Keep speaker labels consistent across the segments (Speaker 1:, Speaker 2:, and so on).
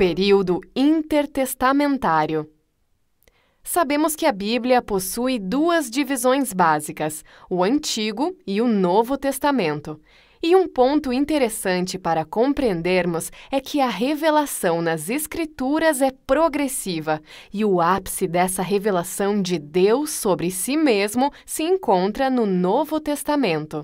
Speaker 1: período intertestamentário. Sabemos que a Bíblia possui duas divisões básicas, o Antigo e o Novo Testamento. E um ponto interessante para compreendermos é que a revelação nas Escrituras é progressiva e o ápice dessa revelação de Deus sobre si mesmo se encontra no Novo Testamento.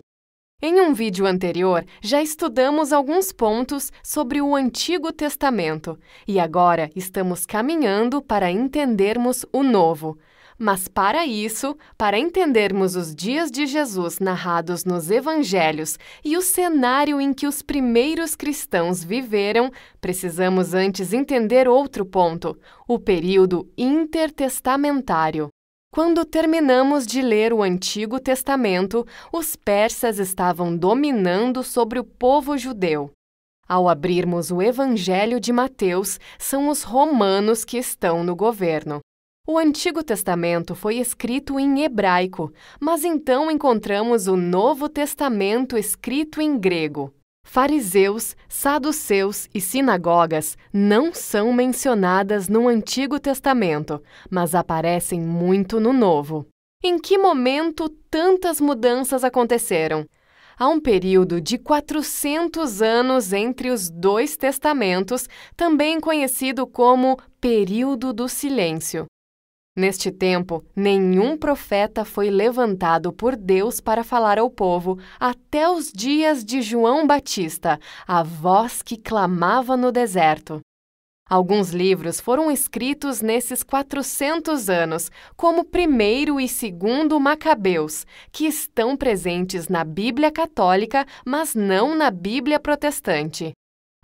Speaker 1: Em um vídeo anterior, já estudamos alguns pontos sobre o Antigo Testamento e agora estamos caminhando para entendermos o Novo. Mas para isso, para entendermos os dias de Jesus narrados nos evangelhos e o cenário em que os primeiros cristãos viveram, precisamos antes entender outro ponto: o período intertestamentário. Quando terminamos de ler o Antigo Testamento, os persas estavam dominando sobre o povo judeu. Ao abrirmos o Evangelho de Mateus, são os romanos que estão no governo. O Antigo Testamento foi escrito em hebraico, mas então encontramos o Novo Testamento escrito em grego. Fariseus, saduceus e sinagogas não são mencionadas no Antigo Testamento, mas aparecem muito no Novo. Em que momento tantas mudanças aconteceram? Há um período de 400 anos entre os dois testamentos, também conhecido como Período do Silêncio. Neste tempo, nenhum profeta foi levantado por Deus para falar ao povo, até os dias de João Batista, a voz que clamava no deserto. Alguns livros foram escritos nesses 400 anos, como Primeiro e Segundo Macabeus, que estão presentes na Bíblia Católica, mas não na Bíblia Protestante.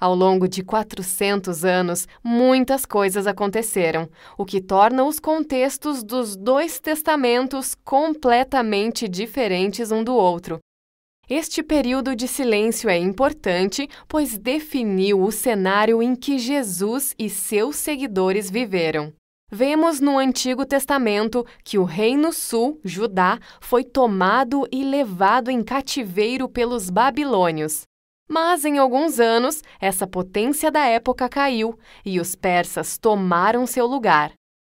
Speaker 1: Ao longo de 400 anos, muitas coisas aconteceram, o que torna os contextos dos dois testamentos completamente diferentes um do outro. Este período de silêncio é importante, pois definiu o cenário em que Jesus e seus seguidores viveram. Vemos no Antigo Testamento que o Reino Sul, Judá, foi tomado e levado em cativeiro pelos babilônios. Mas em alguns anos, essa potência da época caiu e os persas tomaram seu lugar.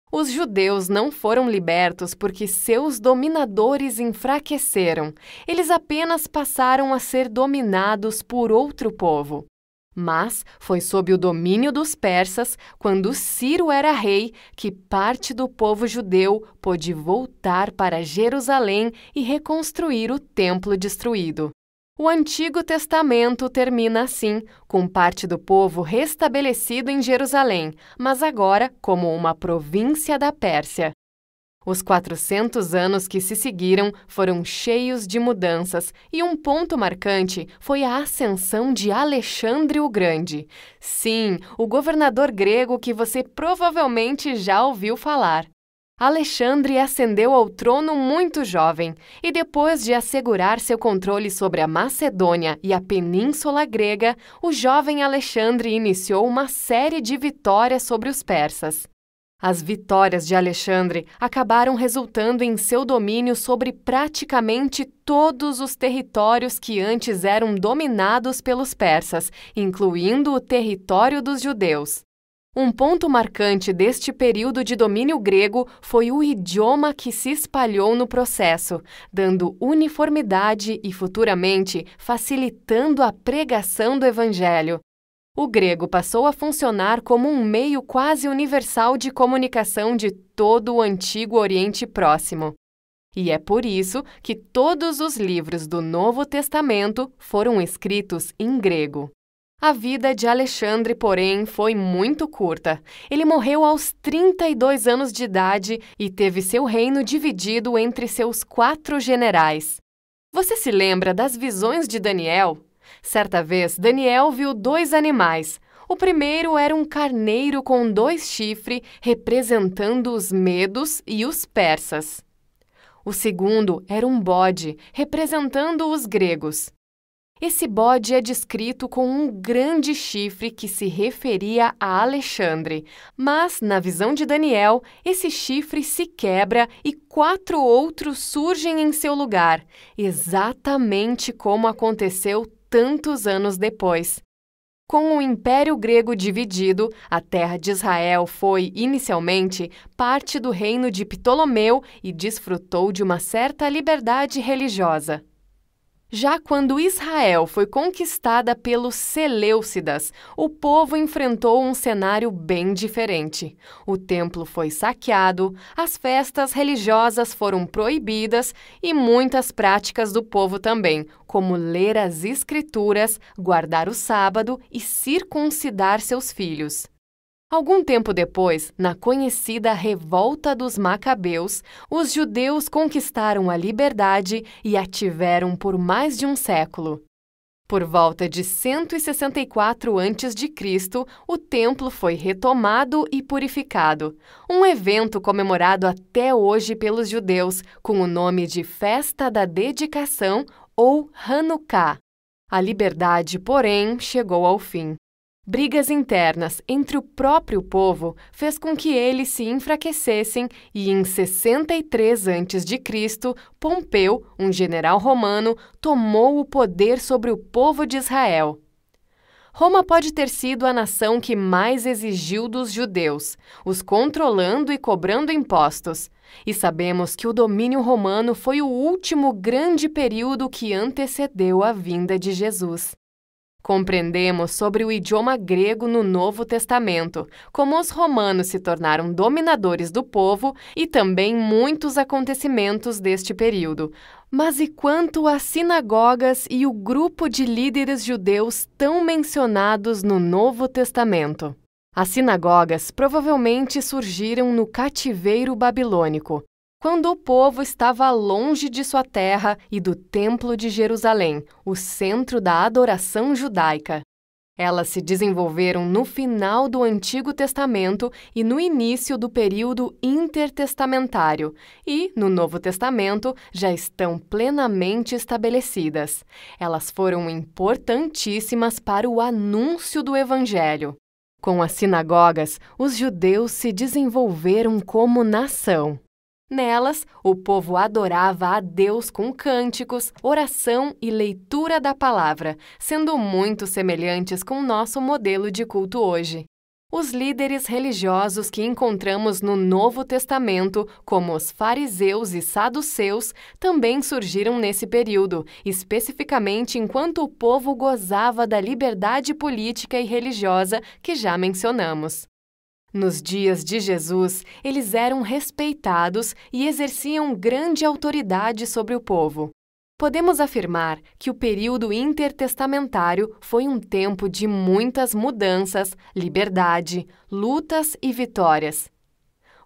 Speaker 1: Os judeus não foram libertos porque seus dominadores enfraqueceram. Eles apenas passaram a ser dominados por outro povo. Mas foi sob o domínio dos persas, quando Ciro era rei, que parte do povo judeu pôde voltar para Jerusalém e reconstruir o templo destruído. O Antigo Testamento termina assim, com parte do povo restabelecido em Jerusalém, mas agora como uma província da Pérsia. Os 400 anos que se seguiram foram cheios de mudanças e um ponto marcante foi a ascensão de Alexandre o Grande. Sim, o governador grego que você provavelmente já ouviu falar. Alexandre ascendeu ao trono muito jovem e, depois de assegurar seu controle sobre a Macedônia e a Península Grega, o jovem Alexandre iniciou uma série de vitórias sobre os persas. As vitórias de Alexandre acabaram resultando em seu domínio sobre praticamente todos os territórios que antes eram dominados pelos persas, incluindo o território dos judeus. Um ponto marcante deste período de domínio grego foi o idioma que se espalhou no processo, dando uniformidade e futuramente facilitando a pregação do Evangelho. O grego passou a funcionar como um meio quase universal de comunicação de todo o antigo Oriente Próximo. E é por isso que todos os livros do Novo Testamento foram escritos em grego. A vida de Alexandre, porém, foi muito curta. Ele morreu aos 32 anos de idade e teve seu reino dividido entre seus quatro generais. Você se lembra das visões de Daniel? Certa vez, Daniel viu dois animais. O primeiro era um carneiro com dois chifres, representando os medos e os persas. O segundo era um bode, representando os gregos. Esse bode é descrito com um grande chifre que se referia a Alexandre, mas, na visão de Daniel, esse chifre se quebra e quatro outros surgem em seu lugar, exatamente como aconteceu tantos anos depois. Com o Império Grego dividido, a terra de Israel foi, inicialmente, parte do reino de Ptolomeu e desfrutou de uma certa liberdade religiosa. Já quando Israel foi conquistada pelos Seleucidas, o povo enfrentou um cenário bem diferente. O templo foi saqueado, as festas religiosas foram proibidas e muitas práticas do povo também, como ler as escrituras, guardar o sábado e circuncidar seus filhos. Algum tempo depois, na conhecida Revolta dos Macabeus, os judeus conquistaram a liberdade e a tiveram por mais de um século. Por volta de 164 a.C., o templo foi retomado e purificado, um evento comemorado até hoje pelos judeus com o nome de Festa da Dedicação ou Hanukkah. A liberdade, porém, chegou ao fim. Brigas internas entre o próprio povo fez com que eles se enfraquecessem e em 63 a.C., Pompeu, um general romano, tomou o poder sobre o povo de Israel. Roma pode ter sido a nação que mais exigiu dos judeus, os controlando e cobrando impostos. E sabemos que o domínio romano foi o último grande período que antecedeu a vinda de Jesus. Compreendemos sobre o idioma grego no Novo Testamento, como os romanos se tornaram dominadores do povo e também muitos acontecimentos deste período. Mas e quanto às sinagogas e o grupo de líderes judeus tão mencionados no Novo Testamento? As sinagogas provavelmente surgiram no cativeiro babilônico, quando o povo estava longe de sua terra e do Templo de Jerusalém, o centro da adoração judaica. Elas se desenvolveram no final do Antigo Testamento e no início do período intertestamentário, e, no Novo Testamento, já estão plenamente estabelecidas. Elas foram importantíssimas para o anúncio do Evangelho. Com as sinagogas, os judeus se desenvolveram como nação. Nelas, o povo adorava a Deus com cânticos, oração e leitura da palavra, sendo muito semelhantes com o nosso modelo de culto hoje. Os líderes religiosos que encontramos no Novo Testamento, como os fariseus e saduceus, também surgiram nesse período, especificamente enquanto o povo gozava da liberdade política e religiosa que já mencionamos. Nos dias de Jesus, eles eram respeitados e exerciam grande autoridade sobre o povo. Podemos afirmar que o período intertestamentário foi um tempo de muitas mudanças, liberdade, lutas e vitórias.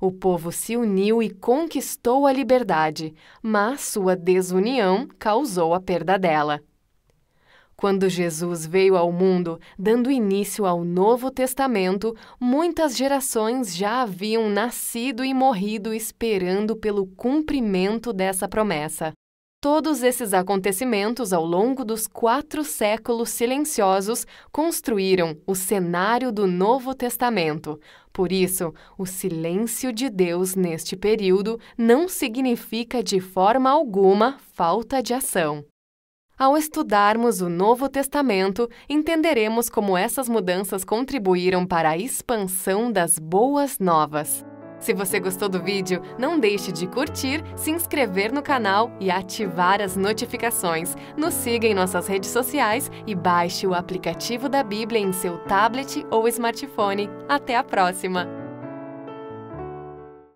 Speaker 1: O povo se uniu e conquistou a liberdade, mas sua desunião causou a perda dela. Quando Jesus veio ao mundo, dando início ao Novo Testamento, muitas gerações já haviam nascido e morrido esperando pelo cumprimento dessa promessa. Todos esses acontecimentos ao longo dos quatro séculos silenciosos construíram o cenário do Novo Testamento. Por isso, o silêncio de Deus neste período não significa de forma alguma falta de ação. Ao estudarmos o Novo Testamento, entenderemos como essas mudanças contribuíram para a expansão das boas novas. Se você gostou do vídeo, não deixe de curtir, se inscrever no canal e ativar as notificações. Nos siga em nossas redes sociais e baixe o aplicativo da Bíblia em seu tablet ou smartphone. Até a próxima!